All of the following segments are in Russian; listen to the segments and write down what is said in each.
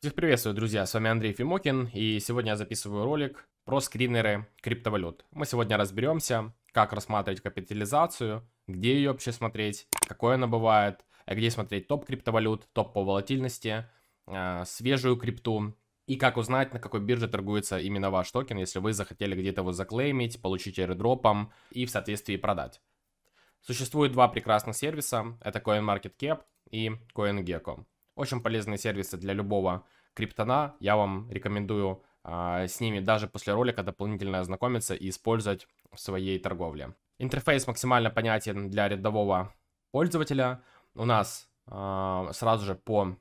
Всех приветствую, друзья, с вами Андрей Фимокин, и сегодня я записываю ролик про скринеры криптовалют. Мы сегодня разберемся, как рассматривать капитализацию, где ее вообще смотреть, какой она бывает, а где смотреть топ криптовалют, топ по волатильности, а, свежую крипту, и как узнать, на какой бирже торгуется именно ваш токен, если вы захотели где-то его заклеймить, получить аирдропом и в соответствии продать. Существует два прекрасных сервиса, это CoinMarketCap и CoinGecko. Очень полезные сервисы для любого криптона. Я вам рекомендую а, с ними даже после ролика дополнительно ознакомиться и использовать в своей торговле. Интерфейс максимально понятен для рядового пользователя. У нас а, сразу же по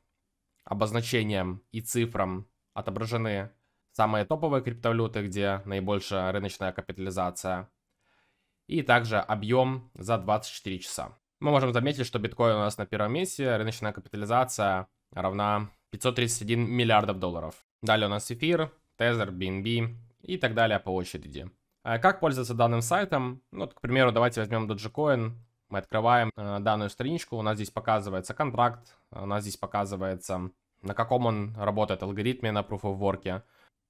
обозначениям и цифрам отображены самые топовые криптовалюты, где наибольшая рыночная капитализация, и также объем за 24 часа. Мы можем заметить, что биткоин у нас на первом месте, рыночная капитализация равна 531 миллиардов долларов. Далее у нас эфир, тезер, BNB и так далее по очереди. А как пользоваться данным сайтом? Ну, вот, к примеру, давайте возьмем Dogecoin. Мы открываем э, данную страничку, у нас здесь показывается контракт, у нас здесь показывается, на каком он работает алгоритме на Proof of Work.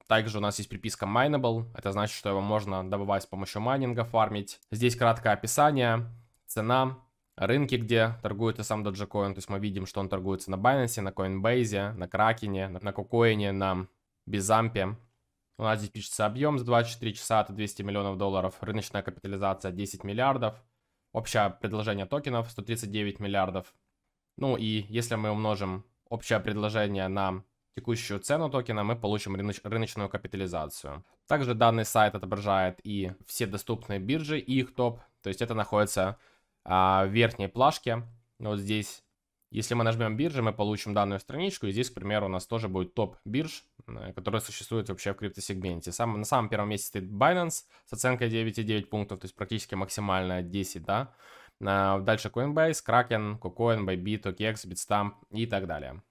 Также у нас есть приписка Mineable, это значит, что его можно добывать с помощью майнинга, фармить. Здесь краткое описание, цена, рынки, где торгуется сам Dogecoin. То есть мы видим, что он торгуется на Binance, на Coinbase, на Kraken, на Кукоине, на Бизампе. У нас здесь пишется объем за 24 часа это 200 миллионов долларов, рыночная капитализация 10 миллиардов, общее предложение токенов 139 миллиардов. Ну и если мы умножим общее предложение на текущую цену токена, мы получим рыноч рыночную капитализацию. Также данный сайт отображает и все доступные биржи и их топ, то есть это находится а, верхней плашке, вот здесь, если мы нажмем биржи, мы получим данную страничку. И здесь, к примеру, у нас тоже будет топ бирж, э, которые существуют вообще в криптосегменте. Сам, на самом первом месте стоит Binance с оценкой 9,9 пунктов, то есть практически максимально 10, да. А, дальше Coinbase, Kraken, KuCoin, Bybit, OKX, Bitstamp и так далее.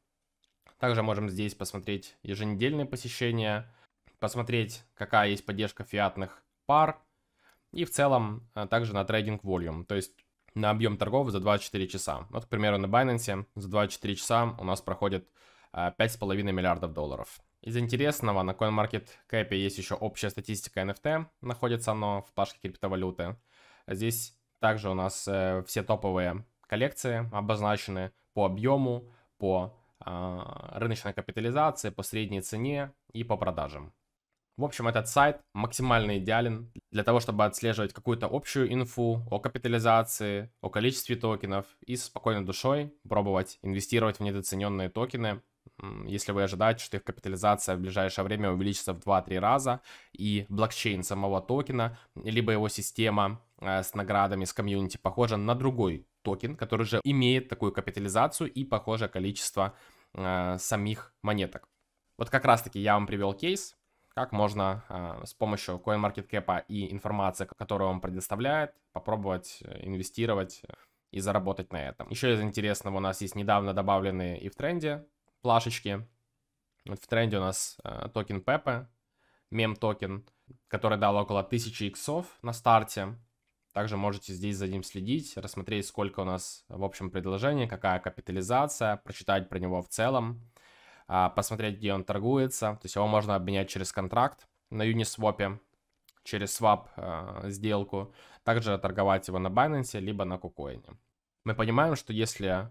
Также можем здесь посмотреть еженедельные посещения, посмотреть, какая есть поддержка фиатных пар, и в целом а, также на трейдинг volume. То есть на объем торгов за 24 часа. Вот, к примеру, на Binance за 24 часа у нас проходит 5,5 а, миллиардов долларов. Из интересного, на CoinMarketCap есть еще общая статистика NFT, находится оно в плашке криптовалюты. Здесь также у нас э, все топовые коллекции обозначены по объему, по а, рыночной капитализации, по средней цене и по продажам. В общем, этот сайт максимально идеален для того, чтобы отслеживать какую-то общую инфу о капитализации, о количестве токенов и с спокойной душой пробовать инвестировать в недооцененные токены, если вы ожидаете, что их капитализация в ближайшее время увеличится в 2-3 раза, и блокчейн самого токена, либо его система э, с наградами, с комьюнити похожа на другой токен, который же имеет такую капитализацию и похожее количество э, самих монеток. Вот как раз таки я вам привел кейс, как можно э, с помощью CoinMarketCap и информации, которую он предоставляет, попробовать э, инвестировать э, и заработать на этом. Еще из интересного у нас есть недавно добавленные и в тренде плашечки. Вот в тренде у нас э, токен Pepe, мем токен, который дал около 1000 иксов на старте. Также можете здесь за ним следить, рассмотреть, сколько у нас в общем предложении, какая капитализация, прочитать про него в целом. А, посмотреть, где он торгуется. То есть его можно обменять через контракт на Uniswap, через swap а, сделку. Также торговать его на Binance, либо на KuCoin. Мы понимаем, что если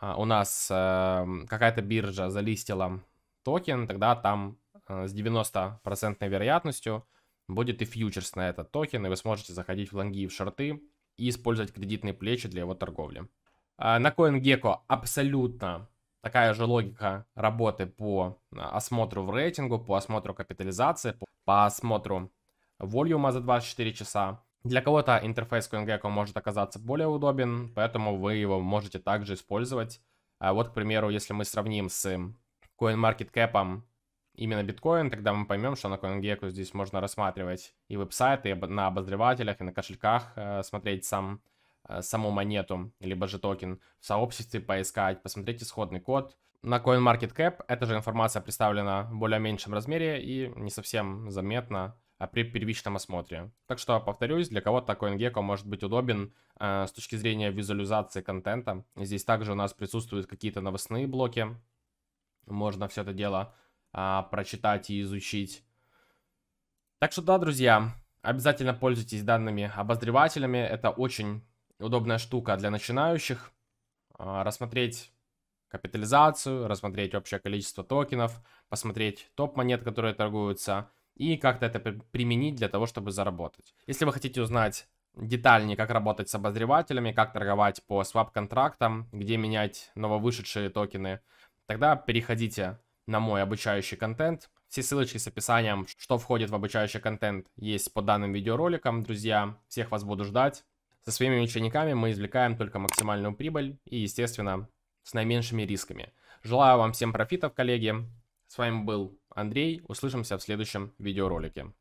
а, у нас эм, какая-то биржа залистила токен, тогда там э, с 90% вероятностью будет и фьючерс на этот токен, и вы сможете заходить в лонги и в шорты и использовать кредитные плечи для его торговли. На CoinGecko абсолютно Такая же логика работы по а, осмотру в рейтингу, по осмотру капитализации, по осмотру волюма за 24 часа. Для кого-то интерфейс CoinGecko может оказаться более удобен, поэтому вы его можете также использовать. А вот, к примеру, если мы сравним с CoinMarketCap именно биткоин, тогда мы поймем, что на CoinGecko здесь можно рассматривать и веб-сайты, и на обозревателях, и на кошельках э, смотреть сам Э, саму монету, либо же токен, в сообществе поискать, посмотреть исходный код. На CoinMarketCap эта же информация представлена в более меньшем размере и не совсем заметна а при первичном осмотре. Так что, повторюсь, для кого-то CoinGecko может быть удобен э, с точки зрения визуализации контента. Здесь также у нас присутствуют какие-то новостные блоки. Можно все это дело э, прочитать и изучить. Так что да, друзья, обязательно пользуйтесь данными обозревателями. Это очень удобная штука для начинающих. А, рассмотреть капитализацию, рассмотреть общее количество токенов, посмотреть топ монет, которые торгуются, и как-то это применить для того, чтобы заработать. Если вы хотите узнать детальнее, как работать с обозревателями, как торговать по свап-контрактам, где менять нововышедшие токены, тогда переходите на мой обучающий контент. Все ссылочки с описанием, что входит в обучающий контент, есть под данным видеороликом, друзья. Всех вас буду ждать. Со своими учениками мы извлекаем только максимальную прибыль и, естественно, с наименьшими рисками. Желаю вам всем профитов, коллеги. С вами был Андрей. Услышимся в следующем видеоролике.